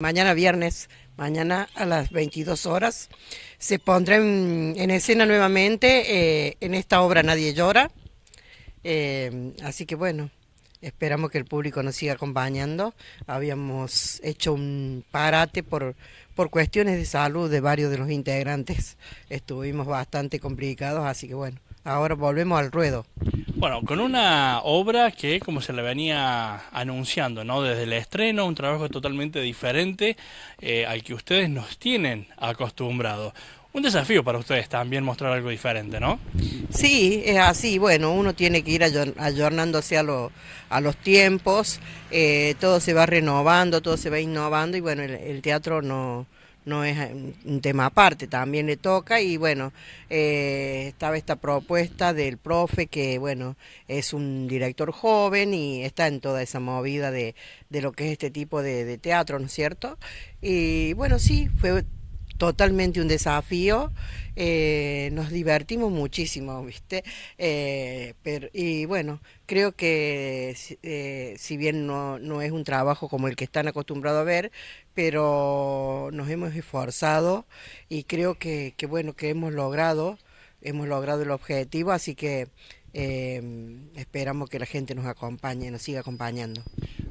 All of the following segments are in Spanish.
Mañana viernes, mañana a las 22 horas, se pondrá en, escena nuevamente eh, en esta obra Nadie llora. Eh, así que bueno, esperamos que el público nos siga acompañando. Habíamos hecho un parate por, por cuestiones de salud de varios de los integrantes. Estuvimos bastante complicados, así que bueno, Ahora volvemos al ruedo. Bueno, con una obra que, como se le venía anunciando, ¿no? Desde el estreno, un trabajo totalmente diferente eh, al que ustedes nos tienen acostumbrados. Un desafío para ustedes también mostrar algo diferente, ¿no? Sí, es así. Bueno, uno tiene que ir ayornándose a, los a los tiempos, eh, todo se va renovando, todo se va innovando y bueno, el, el teatro no, no es eh, un tema aparte, también le toca y bueno, eh, estaba esta propuesta del profe que bueno, es un director joven y está en toda esa movida de, de lo que es este tipo de, de teatro, ¿no es cierto? Y bueno, sí, fue totalmente un desafío. Eh, nos divertimos muchísimo, ¿viste? Eh, y bueno, creo que si eh, bien no, es un trabajo como el que están acostumbrados a ver, pero nos hemos esforzado y creo que, que bueno, que hemos logrado, hemos logrado el objetivo, así que esperamos que la gente nos acompañe, nos siga acompañando.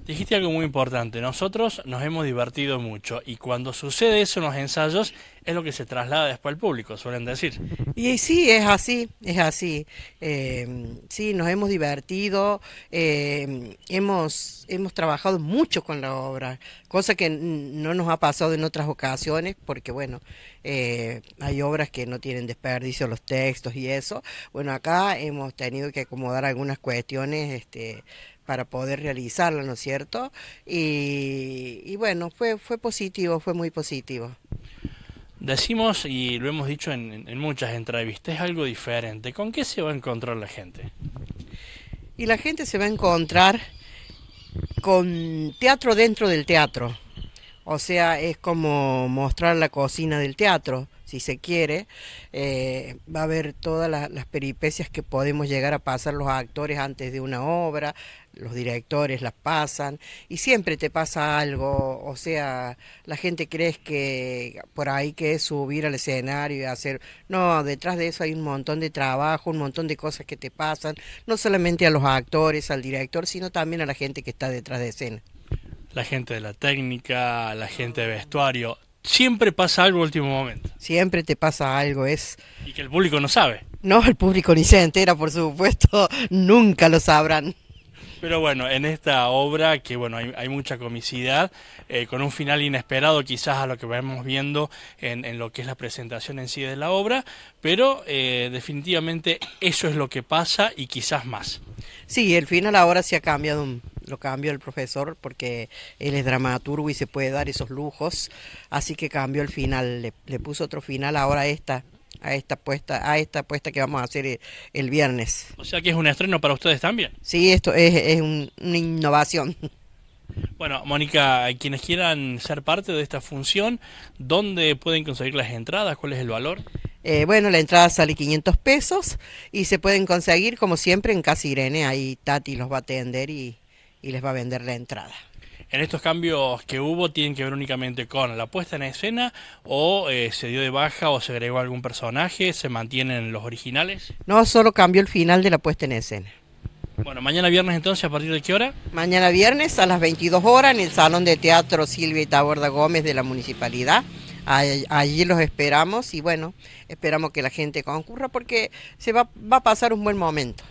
Dijiste algo muy importante, nosotros nos hemos divertido mucho y cuando sucede eso en los ensayos es lo que se traslada después al público, suelen decir. Y sí, es así, es así. Eh, sí, nos hemos divertido, em, hemos, hemos trabajado mucho con la obra, cosa que no nos ha pasado en otras ocasiones porque, bueno, eh, hay obras que no tienen desperdicio, los textos y eso. Bueno, acá hemos tenido que acomodar algunas cuestiones, este, para poder realizarlo, ¿no es cierto? Y, bueno, fue, fue positivo, fue muy positivo. Decimos, y lo hemos dicho en, en, muchas entrevistas, es algo diferente. ¿Con qué se va a encontrar la gente? Y la gente se va a encontrar con teatro dentro del teatro. O sea, es como mostrar la cocina del teatro si se quiere, eh, va a haber todas las, peripecias que podemos llegar a pasar los actores antes de una obra, los directores las pasan y siempre te pasa algo, o sea, la gente cree que por ahí que es subir al escenario y hacer, no, detrás de eso hay un montón de trabajo, un montón de cosas que te pasan, no solamente a los actores, al director, sino también a la gente que está detrás de escena. La gente de la técnica, la gente de vestuario, siempre pasa algo último momento. Siempre te pasa algo, es... Y que el público no sabe. No, el público ni se entera, por supuesto, nunca lo sabrán. Pero bueno, en esta obra, que bueno, hay, mucha comicidad, eh, con un final inesperado quizás a lo que vamos viendo en, lo que es la presentación en sí de la obra, pero eh, definitivamente eso es lo que pasa y quizás más. Sí, el final ahora se ha cambiado un, lo cambió el profesor porque él es dramaturgo y se puede dar esos lujos, así que cambió el final, le, puso otro final ahora esta a esta puesta a esta puesta que vamos a hacer eh, el viernes. O sea que es un estreno para ustedes también. Sí, esto es, una innovación. Bueno, Mónica, quienes quieran ser parte de esta función, ¿dónde pueden conseguir las entradas? ¿Cuál es el valor? Eh, bueno, la entrada sale 500 pesos y se pueden conseguir, como siempre, en Casa Irene. Ahí Tati los va a atender y, y les va a vender la entrada. ¿En estos cambios que hubo tienen que ver únicamente con la puesta en escena o eh, se dio de baja o se agregó algún personaje? ¿Se mantienen los originales? No, solo cambió el final de la puesta en escena. Bueno, mañana viernes entonces, ¿a partir de qué hora? Mañana viernes a las 22 horas en el Salón de Teatro Silvia Taborda Gómez de la Municipalidad. Allí los esperamos y bueno, esperamos que la gente concurra porque se va a pasar un buen momento.